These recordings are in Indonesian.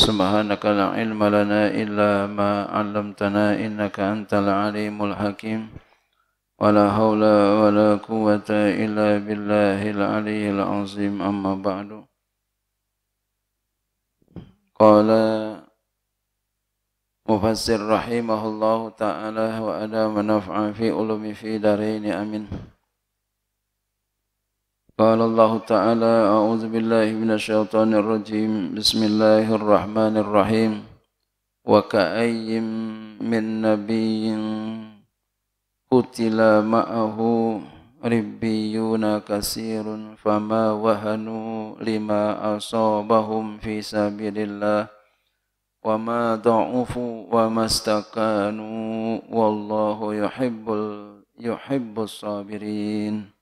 سبحانك لا علم لنا إلا ما علمتنا إنك أنت العليم الحكيم ولا حول ولا قوة إلا بالله العلي العظيم أما بعد قال مفسر رحمه الله تعالى وأدام نفعا في علوم في دارين أمين قال الله تعالى أعوذ بالله من الشيطان الرجيم بسم الله الرحمن الرحيم وكأي من نبي قتل معه ربيون كثير فما وهنوا لما أصابهم في سبيل الله وما ضعفوا وما استكانوا والله يحب يحب الصابرين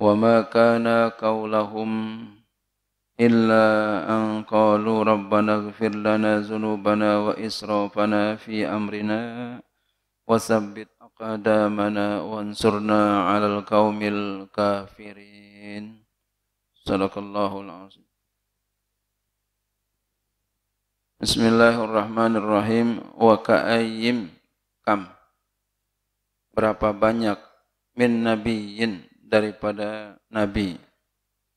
وما كان قولهم إلا أن قالوا ربنا اغفر لنا ذنوبنا وإسرافنا في أمرنا وثبت أقدامنا وانصرنا على القوم الكافرين صدق الله العظيم بسم الله الرحمن الرحيم وكأيم كم berapa banyak min nabiyyin daripada Nabi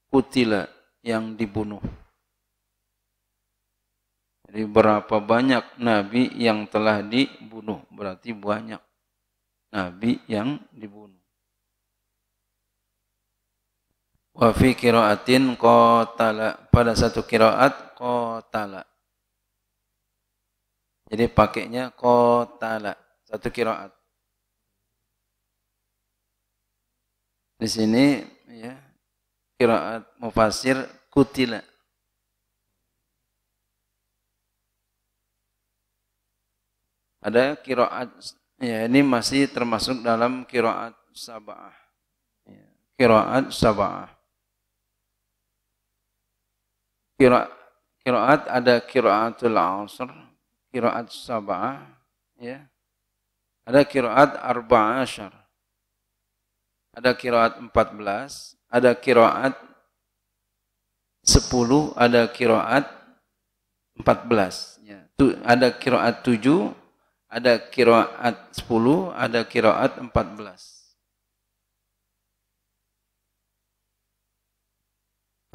kutila yang dibunuh. Jadi berapa banyak Nabi yang telah dibunuh? Berarti banyak Nabi yang dibunuh. Wa fi kiraatin qatala. Pada satu kiraat qatala. Jadi pakainya kotala Satu kiraat. Di sini ya kiraat mufasir kutila ada kiraat ya ini masih termasuk dalam kiraat sabah Kiroat ya, kiraat sabah kira kiraat ada kiraatul asr kiraat sabah ya ada kiraat arba'asyar ada kiraat 14, ada kiraat 10, ada kiraat 14. Ya. Tu, ada kiraat 7, ada kiraat 10, ada kiraat 14.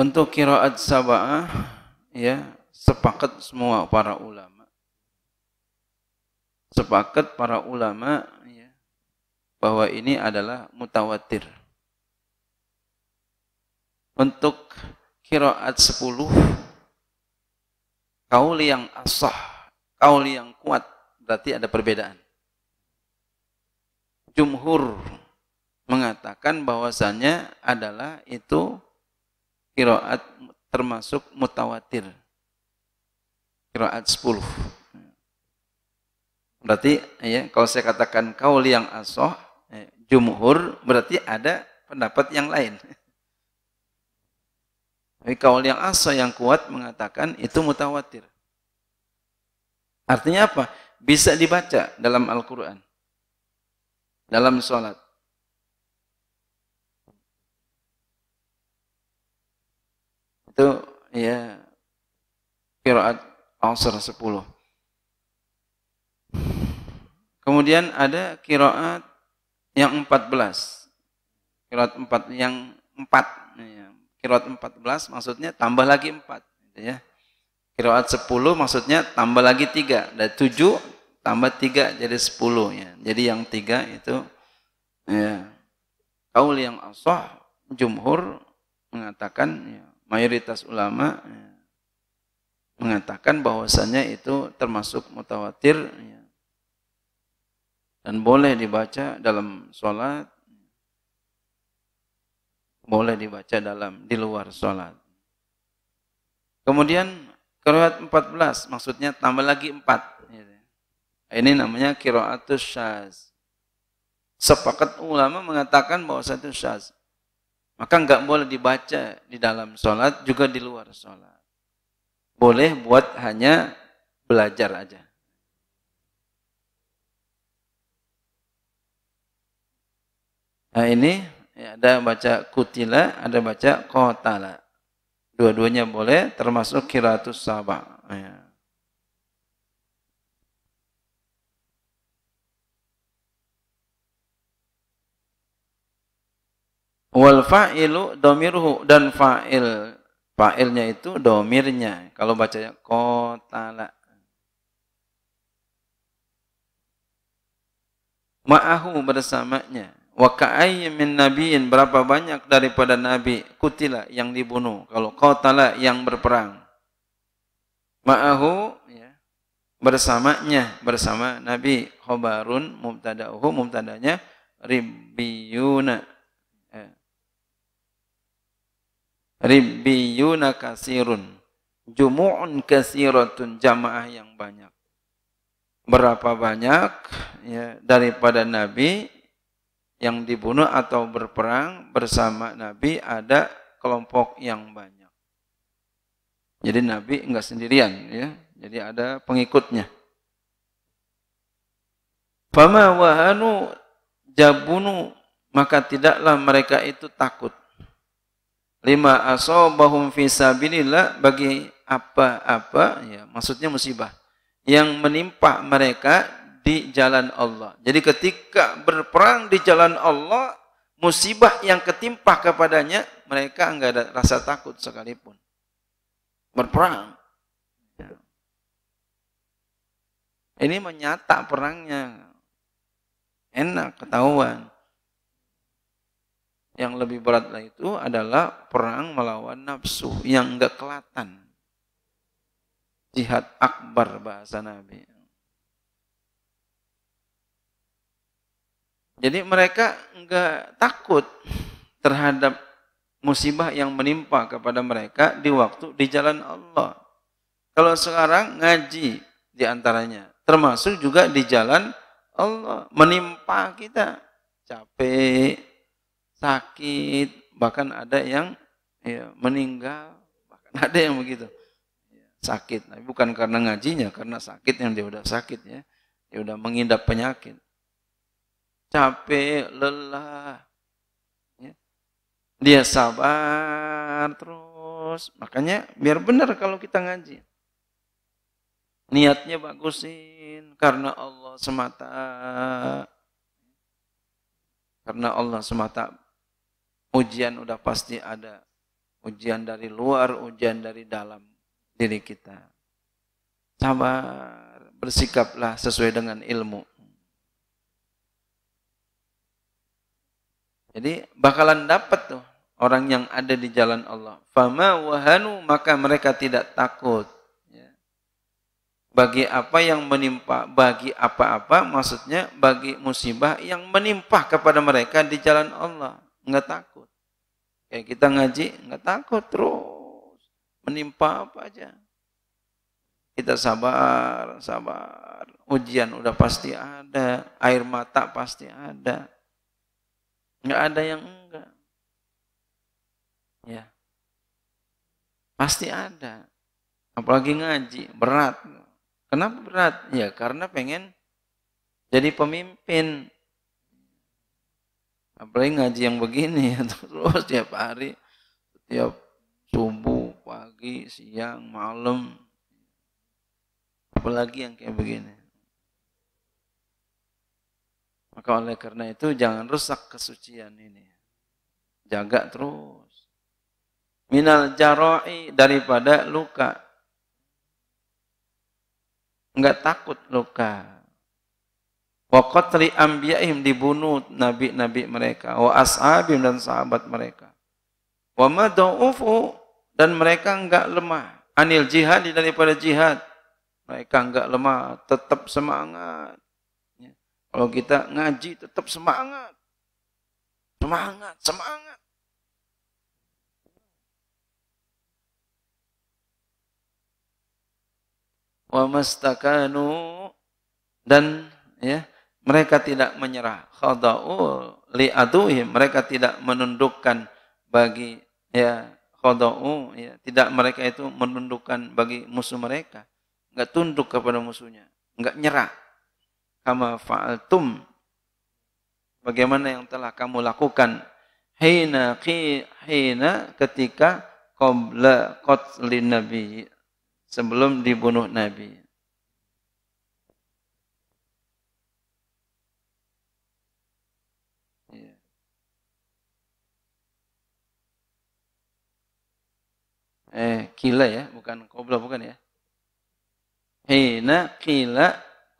Untuk kiraat sabah ya sepakat semua para ulama. Sepakat para ulama bahwa ini adalah mutawatir. Untuk kiraat 10 kaul yang asah, kaul yang kuat berarti ada perbedaan. Jumhur mengatakan bahwasannya adalah itu kiraat termasuk mutawatir. Kiraat 10. Berarti ya, kalau saya katakan kaul yang asah, jumhur berarti ada pendapat yang lain. Tapi kaul yang asa yang kuat mengatakan itu mutawatir. Artinya apa? Bisa dibaca dalam Al-Quran. Dalam sholat. Itu ya kiraat asr 10. Kemudian ada kiraat yang empat belas Kirot empat yang 4. Iya, kirot belas maksudnya tambah lagi empat gitu ya. Kirot 10 maksudnya tambah lagi tiga Ada tujuh tambah tiga jadi 10 ya. Jadi yang tiga itu ya kaul yang asah jumhur mengatakan ya, mayoritas ulama ya, mengatakan bahwasanya itu termasuk mutawatir ya, dan boleh dibaca dalam sholat boleh dibaca dalam di luar sholat kemudian kiraat 14 maksudnya tambah lagi 4 ini namanya kiraatus syaz sepakat ulama mengatakan bahwa satu syaz maka nggak boleh dibaca di dalam sholat juga di luar sholat boleh buat hanya belajar aja Nah ini ya, ada baca kutila, ada baca kotala. Dua-duanya boleh, termasuk kiratus sabah. Ya. Wal fa'ilu domirhu dan fa'il. Fa'ilnya itu domirnya. Kalau bacanya kotala. Ma'ahu bersamanya. Wa ka'ayyin min nabiyyin berapa banyak daripada nabi kutila yang dibunuh. Kalau qatala yang berperang. Ma'ahu ya, bersamanya bersama nabi khobarun mubtada'uhu mubtada'nya ribbiyuna eh. ribbiyuna kasirun jumu'un kasiratun jamaah yang banyak berapa banyak ya, daripada nabi yang dibunuh atau berperang bersama Nabi ada kelompok yang banyak. Jadi Nabi enggak sendirian ya. Jadi ada pengikutnya. Fama wahanu jabunu maka tidaklah mereka itu takut. Lima asobahum fisabilillah bagi apa-apa ya maksudnya musibah yang menimpa mereka di jalan Allah. Jadi ketika berperang di jalan Allah, musibah yang ketimpa kepadanya, mereka enggak ada rasa takut sekalipun. Berperang. Ya. Ini menyata perangnya. Enak, ketahuan. Yang lebih berat itu adalah perang melawan nafsu yang enggak kelatan. Jihad akbar bahasa Nabi. Jadi mereka enggak takut terhadap musibah yang menimpa kepada mereka di waktu di jalan Allah. Kalau sekarang ngaji di antaranya, termasuk juga di jalan Allah menimpa kita capek, sakit, bahkan ada yang ya, meninggal, bahkan ada yang begitu ya, sakit. Nah, bukan karena ngajinya, karena sakit yang dia udah sakit ya, dia udah mengidap penyakit capek, lelah. Ya. Dia sabar terus. Makanya biar benar kalau kita ngaji. Niatnya bagusin karena Allah semata. Karena Allah semata. Ujian udah pasti ada. Ujian dari luar, ujian dari dalam diri kita. Sabar, bersikaplah sesuai dengan ilmu. Jadi bakalan dapat tuh orang yang ada di jalan Allah. Fama wahanu maka mereka tidak takut. Ya. Bagi apa yang menimpa, bagi apa-apa maksudnya bagi musibah yang menimpa kepada mereka di jalan Allah. Enggak takut. Kayak kita ngaji, enggak takut terus. Menimpa apa aja. Kita sabar, sabar. Ujian udah pasti ada, air mata pasti ada, Nggak ada yang enggak. Ya. Pasti ada. Apalagi ngaji, berat. Kenapa berat? Ya karena pengen jadi pemimpin. Apalagi ngaji yang begini ya terus setiap hari, setiap subuh, pagi, siang, malam. Apalagi yang kayak begini. Maka oleh karena itu jangan rusak kesucian ini. Jaga terus. Minal jaroi daripada luka. Enggak takut luka. Wa qatli anbiya'ihim dibunuh nabi-nabi mereka. Wa ashabim dan sahabat mereka. Wa madu'ufu dan mereka enggak lemah. Anil jihad daripada jihad. Mereka enggak lemah, tetap semangat. Kalau kita ngaji tetap semangat. Semangat, semangat. Wa mastakanu dan ya mereka tidak menyerah khada'u aduhim. mereka tidak menundukkan bagi ya khada'u ya tidak mereka itu menundukkan bagi musuh mereka enggak tunduk kepada musuhnya enggak nyerah kama fa'altum bagaimana yang telah kamu lakukan hina qi hina ketika qabla qatlin nabi sebelum dibunuh nabi iya. eh kila ya bukan qobla bukan ya hina kila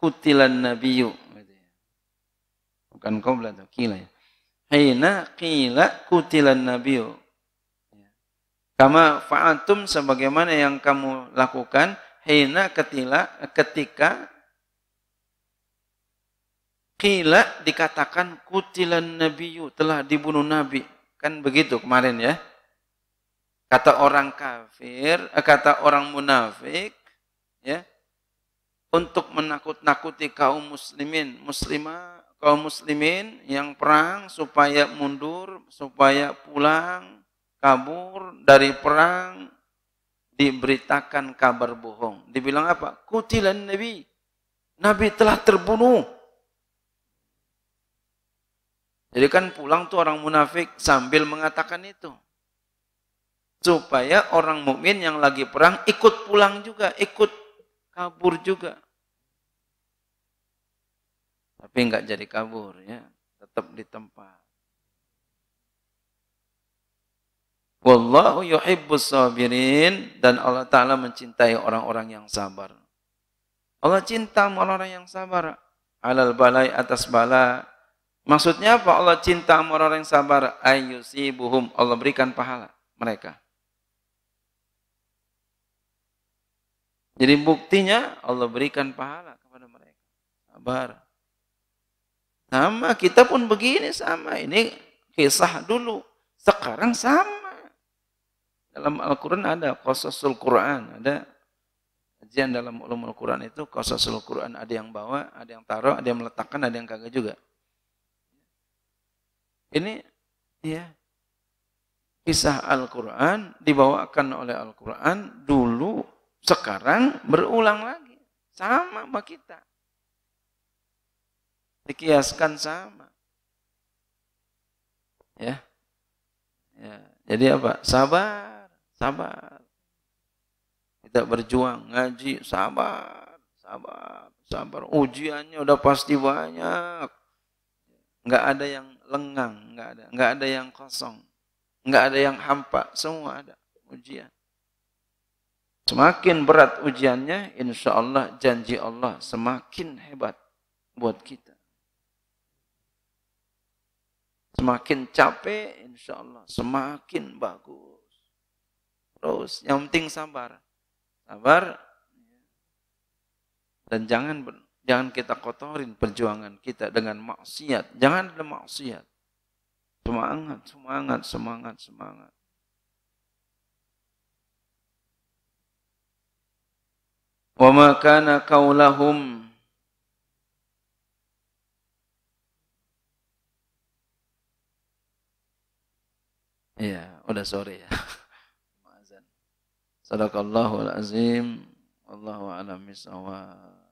kutilan nabiyu bukan qabla atau kila ya hina kila kutilan nabiyu kama fa'atum sebagaimana yang kamu lakukan hina ketila ketika kila dikatakan kutilan nabiyu telah dibunuh nabi kan begitu kemarin ya kata orang kafir eh, kata orang munafik ya untuk menakut-nakuti kaum muslimin, muslimah, kaum muslimin yang perang supaya mundur, supaya pulang, kabur dari perang, diberitakan kabar bohong. Dibilang apa? Kutilan Nabi. Nabi telah terbunuh. Jadi kan pulang tuh orang munafik sambil mengatakan itu. Supaya orang mukmin yang lagi perang ikut pulang juga, ikut kabur juga. Tapi nggak jadi kabur ya, tetap di tempat. Wallahu yuhibbus sabirin dan Allah Ta'ala mencintai orang-orang yang sabar. Allah cinta orang-orang yang sabar. Alal balai atas bala. Maksudnya apa? Allah cinta orang-orang yang sabar. Ayyusibuhum. Allah berikan pahala mereka. Jadi buktinya Allah berikan pahala kepada mereka. Sabar. Sama, kita pun begini sama. Ini kisah dulu. Sekarang sama. Dalam Al-Quran ada kososul Quran. Ada kajian dalam ulum Al-Quran itu kososul Quran. Ada yang bawa, ada yang taruh, ada yang meletakkan, ada yang kagak juga. Ini ya kisah Al-Quran dibawakan oleh Al-Quran dulu, sekarang berulang lagi. Sama sama kita dikiaskan sama. Ya. ya. Jadi apa? Sabar, sabar. Kita berjuang, ngaji, sabar, sabar, sabar. Ujiannya udah pasti banyak. Enggak ada yang lengang, enggak ada, nggak ada yang kosong, Enggak ada yang hampa, semua ada ujian. Semakin berat ujiannya, insya Allah janji Allah semakin hebat buat kita. Semakin capek, insya Allah, semakin bagus. Terus, yang penting sabar. Sabar, dan jangan jangan kita kotorin perjuangan kita dengan maksiat. Jangan ada maksiat. Semangat, semangat, semangat, semangat. Wa ma kana Iya, udah sore ya. Sadaqallahul azim. Wallahu a'lam bishawab.